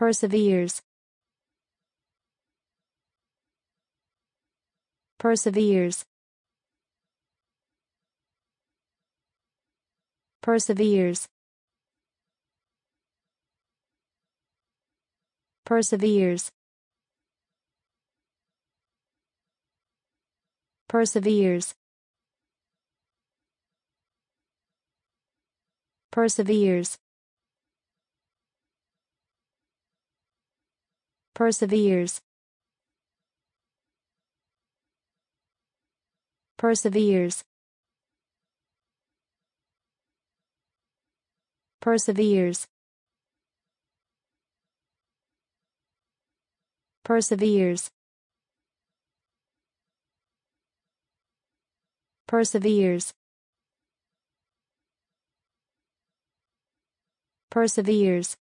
perseveres perseveres perseveres perseveres perseveres perseveres perseveres perseveres perseveres perseveres perseveres perseveres